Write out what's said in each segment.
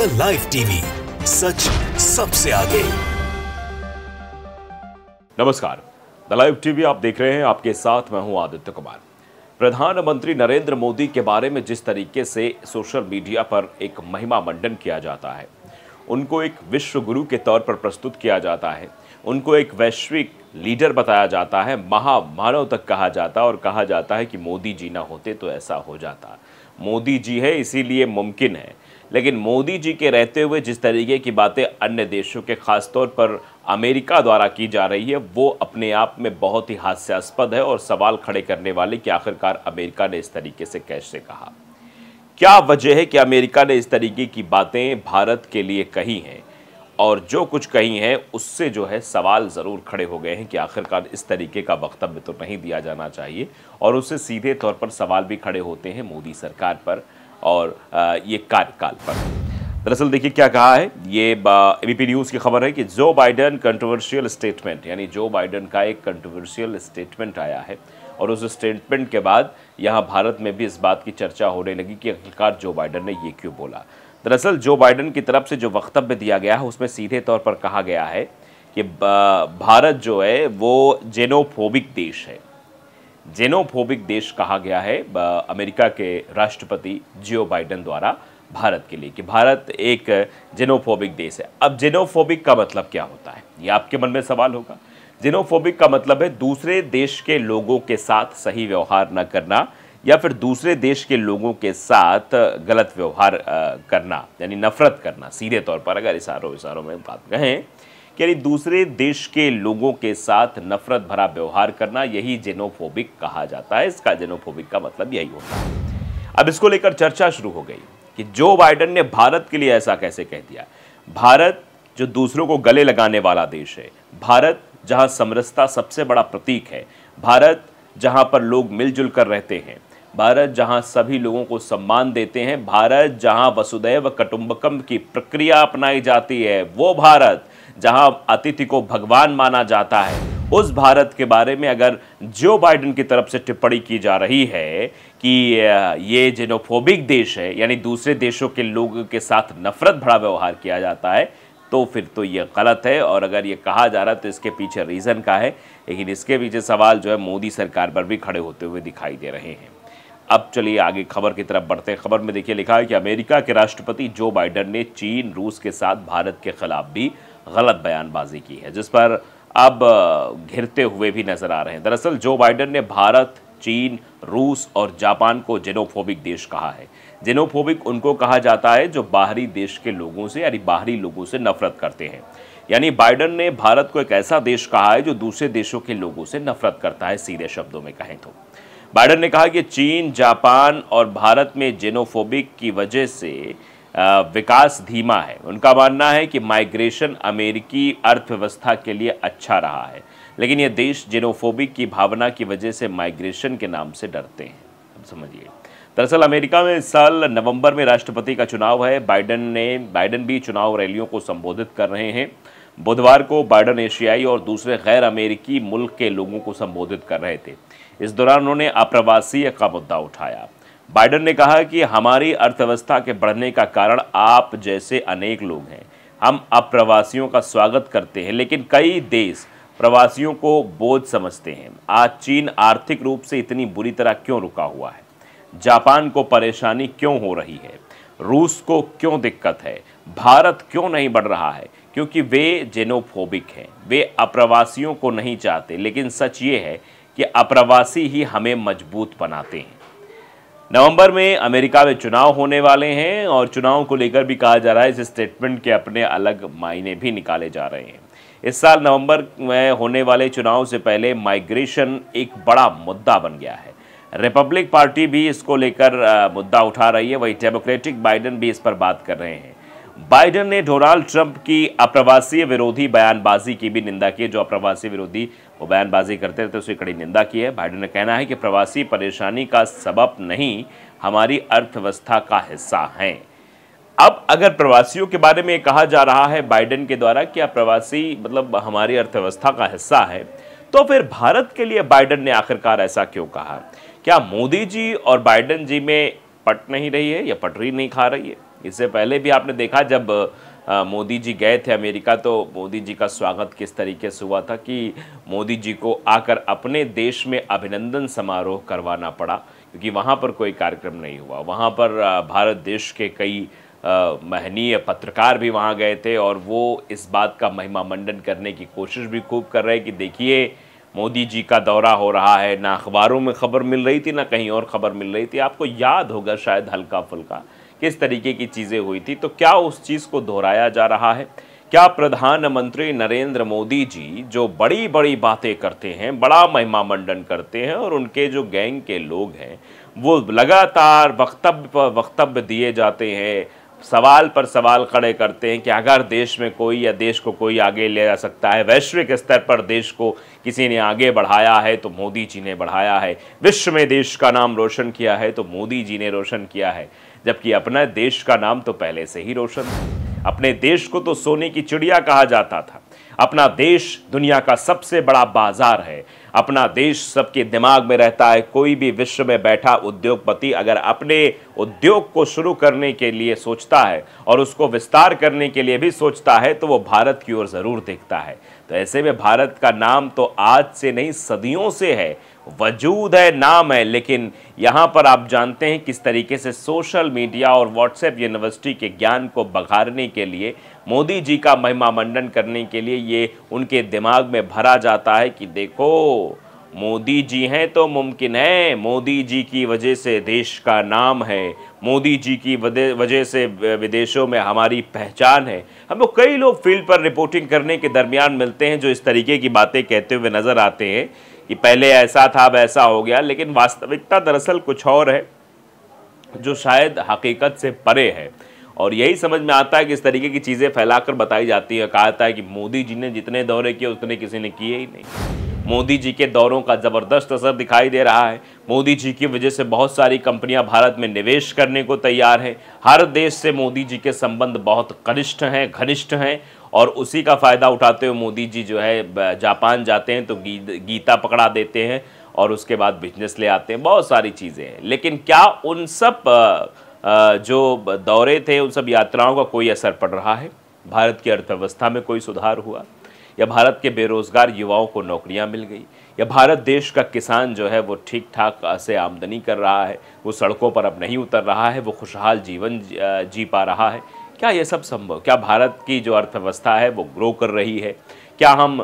the live TV सच सबसे आगे नमस्कार द लाइव टीवी आप देख रहे हैं आपके साथ मैं हूं आदित्य कुमार प्रधानमंत्री नरेंद्र मोदी के बारे में जिस तरीके से सोशल मीडिया पर एक महिमा मंडन किया जाता है उनको एक विश्व गुरु के तौर पर प्रस्तुत किया जाता है उनको एक वैश्विक लीडर बताया जाता है महामानव तक कहा जाता है और कहा जाता है कि मोदी जी ना होते तो ऐसा हो जाता मोदी जी है इसीलिए मुमकिन है लेकिन मोदी जी के रहते हुए जिस तरीके की बातें अन्य देशों के खासतौर पर अमेरिका द्वारा की जा रही है वो अपने आप में बहुत ही हास्यास्पद है और सवाल खड़े करने वाले कि आखिरकार अमेरिका ने इस तरीके से कैसे कहा क्या वजह है कि अमेरिका ने इस तरीके की बातें भारत के लिए कही हैं और जो कुछ कही हैं उससे जो है सवाल ज़रूर खड़े हो गए हैं कि आखिरकार इस तरीके का वक्तव्य तो नहीं दिया जाना चाहिए और उससे सीधे तौर पर सवाल भी खड़े होते हैं मोदी सरकार पर और ये कार्यकाल पर दरअसल देखिए क्या कहा है ये एबीपी न्यूज़ की खबर है कि जो बाइडन कंट्रोवर्शियल स्टेटमेंट यानी जो बाइडन का एक कंट्रोवर्शियल स्टेटमेंट आया है और उस स्टेटमेंट के बाद यहाँ भारत में भी इस बात की चर्चा होने लगी कि आखिरकार जो बाइडन ने ये क्यों बोला दरअसल जो बाइडन की तरफ से जो वक्तव्य दिया गया है उसमें सीधे तौर पर कहा गया है कि भारत जो है वो जेनोफोबिक देश है जेनोफोबिक देश कहा गया है अमेरिका के राष्ट्रपति जियो बाइडन द्वारा भारत के लिए कि भारत एक जेनोफोबिक देश है अब जेनोफोबिक का मतलब क्या होता है ये आपके मन में सवाल होगा जेनोफोबिक का मतलब है दूसरे देश के लोगों के साथ सही व्यवहार न करना या फिर दूसरे देश के लोगों के साथ गलत व्यवहार करना यानी नफरत करना सीधे तौर पर अगर इशारों इशारों में बात कहें यानी दूसरे देश के लोगों के साथ नफरत भरा व्यवहार करना यही जेनोफोबिक कहा जाता है इसका जेनोफोबिक का मतलब यही होता है अब इसको लेकर चर्चा शुरू हो गई कि जो बाइडन ने भारत के लिए ऐसा कैसे कह दिया भारत जो दूसरों को गले लगाने वाला देश है भारत जहां समरसता सबसे बड़ा प्रतीक है भारत जहां पर लोग मिलजुल कर रहते हैं भारत जहां सभी लोगों को सम्मान देते हैं भारत जहां वसुदैव कटुंबकम की प्रक्रिया अपनाई जाती है वो भारत जहां अतिथि को भगवान माना जाता है उस भारत के बारे में अगर जो बाइडन की तरफ से टिप्पणी की जा रही है कि ये जेनोफोबिक देश है यानी दूसरे देशों के लोगों के साथ नफरत भरा व्यवहार किया जाता है तो फिर तो ये गलत है और अगर ये कहा जा रहा है तो इसके पीछे रीज़न का है लेकिन इसके पीछे सवाल जो है मोदी सरकार पर भी खड़े होते हुए दिखाई दे रहे हैं अब चलिए आगे खबर की तरफ बढ़ते हैं खबर में देखिए लिखा है कि अमेरिका के राष्ट्रपति जो बाइडन ने चीन रूस के साथ भारत के खिलाफ भी गलत बयानबाजी की है जिस पर अब घिरते हुए भी नजर आ रहे हैं दरअसल जो बाइडन ने भारत चीन रूस और जापान को जेनोफोबिक देश कहा है जेनोफोबिक उनको कहा जाता है जो बाहरी देश के लोगों से यानी बाहरी लोगों से नफरत करते हैं यानी बाइडन ने भारत को एक ऐसा देश कहा है जो दूसरे देशों के लोगों से नफरत करता है सीधे शब्दों में कहें तो बाइडन ने कहा कि चीन जापान और भारत में जेनोफोबिक की वजह से विकास धीमा है उनका मानना है कि माइग्रेशन अमेरिकी अर्थव्यवस्था के लिए अच्छा रहा है लेकिन ये देश जेनोफोबिक की भावना की वजह से माइग्रेशन के नाम से डरते हैं अब समझिए दरअसल अमेरिका में इस साल नवंबर में राष्ट्रपति का चुनाव है बाइडन ने बाइडन भी चुनाव रैलियों को संबोधित कर रहे हैं बुधवार को बाइडन एशियाई और दूसरे गैर अमेरिकी मुल्क के लोगों को संबोधित कर रहे थे इस दौरान उन्होंने अप्रवासीय का मुद्दा उठाया बाइडन ने कहा कि हमारी अर्थव्यवस्था के बढ़ने का कारण आप जैसे अनेक लोग हैं हम अप्रवासियों का स्वागत करते हैं लेकिन कई देश प्रवासियों को बोझ समझते हैं आज चीन आर्थिक रूप से इतनी बुरी तरह क्यों रुका हुआ है जापान को परेशानी क्यों हो रही है रूस को क्यों दिक्कत है भारत क्यों नहीं बढ़ रहा है क्योंकि वे जेनोफोबिक हैं वे अप्रवासियों को नहीं चाहते लेकिन सच ये है कि अप्रवासी ही हमें मजबूत बनाते हैं नवंबर में अमेरिका में चुनाव होने वाले हैं और चुनाव को लेकर भी कहा जा रहा है इस स्टेटमेंट के अपने अलग मायने भी निकाले जा रहे हैं इस साल नवंबर में होने वाले चुनाव से पहले माइग्रेशन एक बड़ा मुद्दा बन गया है रिपब्लिक पार्टी भी इसको लेकर मुद्दा उठा रही है वही डेमोक्रेटिक बाइडन भी इस पर बात कर रहे हैं बाइडन ने डोनाल्ड ट्रंप की अप्रवासी विरोधी बयानबाजी की भी निंदा की जो अप्रवासी विरोधी वो बयानबाजी करते रहते उसकी कड़ी निंदा की है बाइडन ने कहना है कि प्रवासी परेशानी का सबब नहीं हमारी अर्थव्यवस्था का हिस्सा हैं अब अगर प्रवासियों के बारे में कहा जा रहा है बाइडेन के द्वारा कि प्रवासी मतलब हमारी अर्थव्यवस्था का हिस्सा है तो फिर भारत के लिए बाइडेन ने आखिरकार ऐसा क्यों कहा क्या मोदी जी और बाइडेन जी में पट नहीं रही है या पटरी नहीं खा रही है इससे पहले भी आपने देखा जब मोदी जी गए थे अमेरिका तो मोदी जी का स्वागत किस तरीके से हुआ था कि मोदी जी को आकर अपने देश में अभिनंदन समारोह करवाना पड़ा क्योंकि वहाँ पर कोई कार्यक्रम नहीं हुआ वहाँ पर भारत देश के कई महनीय पत्रकार भी वहाँ गए थे और वो इस बात का महिमा मंडन करने की कोशिश भी खूब कर रहे कि देखिए मोदी जी का दौरा हो रहा है ना अखबारों में खबर मिल रही थी ना कहीं और खबर मिल रही थी आपको याद होगा शायद हल्का फुल्का किस तरीके की चीज़ें हुई थी तो क्या उस चीज़ को दोहराया जा रहा है क्या प्रधानमंत्री नरेंद्र मोदी जी जो बड़ी बड़ी बातें करते हैं बड़ा महिमा मंडन करते हैं और उनके जो गैंग के लोग हैं वो लगातार वक्तव्य पर वक्तव्य दिए जाते हैं सवाल पर सवाल खड़े करते हैं कि अगर देश में कोई या देश को कोई आगे ले जा सकता है वैश्विक स्तर पर देश को किसी ने आगे बढ़ाया है तो मोदी जी ने बढ़ाया है विश्व में देश का नाम रोशन किया है तो मोदी जी ने रोशन किया है जबकि अपना देश का नाम तो पहले से ही रोशन था अपने देश को तो सोने की चिड़िया कहा जाता था अपना देश दुनिया का सबसे बड़ा बाजार है अपना देश सबके दिमाग में रहता है कोई भी विश्व में बैठा उद्योगपति अगर अपने उद्योग को शुरू करने के लिए सोचता है और उसको विस्तार करने के लिए भी सोचता है तो वो भारत की ओर ज़रूर देखता है तो ऐसे में भारत का नाम तो आज से नहीं सदियों से है वजूद है नाम है लेकिन यहाँ पर आप जानते हैं किस तरीके से सोशल मीडिया और व्हाट्सएप यूनिवर्सिटी के ज्ञान को बघारने के लिए मोदी जी का महिमा मंडन करने के लिए ये उनके दिमाग में भरा जाता है कि देखो मोदी जी हैं तो मुमकिन है मोदी जी की वजह से देश का नाम है मोदी जी की वजह से विदेशों में हमारी पहचान है हमको कई लोग फील्ड पर रिपोर्टिंग करने के दरमियान मिलते हैं जो इस तरीके की बातें कहते हुए नज़र आते हैं कि पहले ऐसा था अब ऐसा हो गया लेकिन वास्तविकता दरअसल कुछ और है जो शायद हकीकत से परे है और यही समझ में आता है कि इस तरीके की चीज़ें फैलाकर बताई जाती है कहा जाता है कि मोदी जी ने जितने दौरे किए उतने किसी ने किए ही नहीं मोदी जी के दौरों का ज़बरदस्त असर दिखाई दे रहा है मोदी जी की वजह से बहुत सारी कंपनियां भारत में निवेश करने को तैयार हैं हर देश से मोदी जी के संबंध बहुत कनिष्ठ हैं घनिष्ठ हैं और उसी का फ़ायदा उठाते हुए मोदी जी जो है जापान जाते हैं तो गीता पकड़ा देते हैं और उसके बाद बिजनेस ले आते हैं बहुत सारी चीज़ें हैं लेकिन क्या उन सब जो दौरे थे उन सब यात्राओं का कोई असर पड़ रहा है भारत की अर्थव्यवस्था में कोई सुधार हुआ या भारत के बेरोज़गार युवाओं को नौकरियां मिल गई या भारत देश का किसान जो है वो ठीक ठाक से आमदनी कर रहा है वो सड़कों पर अब नहीं उतर रहा है वो खुशहाल जीवन जी पा रहा है क्या ये सब संभव क्या भारत की जो अर्थव्यवस्था है वो ग्रो कर रही है क्या हम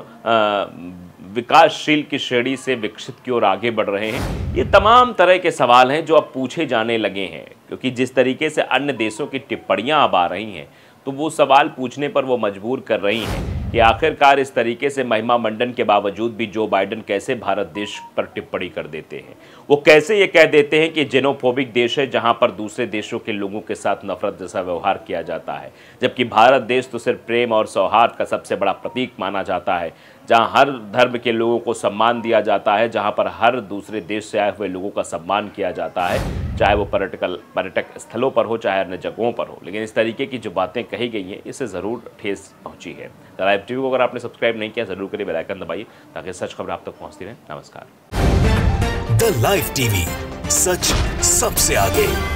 विकासशील की श्रेणी से विकसित की ओर आगे बढ़ रहे हैं ये तमाम तरह के सवाल हैं जो अब पूछे जाने लगे हैं क्योंकि जिस तरीके से अन्य देशों की टिप्पणियाँ अब आ रही हैं तो वो सवाल पूछने पर वो मजबूर कर रही हैं कि आखिरकार इस तरीके से महिमा मंडन के बावजूद भी जो बाइडन कैसे भारत देश पर टिप्पणी कर देते हैं वो कैसे ये कह देते हैं कि जेनोफोबिक देश है जहां पर दूसरे देशों के लोगों के साथ नफरत जैसा व्यवहार किया जाता है जबकि भारत देश तो सिर्फ प्रेम और सौहार्द का सबसे बड़ा प्रतीक माना जाता है जहाँ हर धर्म के लोगों को सम्मान दिया जाता है जहाँ पर हर दूसरे देश से आए हुए लोगों का सम्मान किया जाता है चाहे वो पर्यटक पर्यटक स्थलों पर हो चाहे अन्य जगहों पर हो लेकिन इस तरीके की जो बातें कही गई हैं इससे ज़रूर ठेस पहुंची है लाइव टीवी को अगर आपने सब्सक्राइब नहीं किया जरूर करिए बेलाइकन दबाइए ताकि सच खबर आप तक तो पहुँचती रहे नमस्कार द लाइव टीवी सच सबसे आगे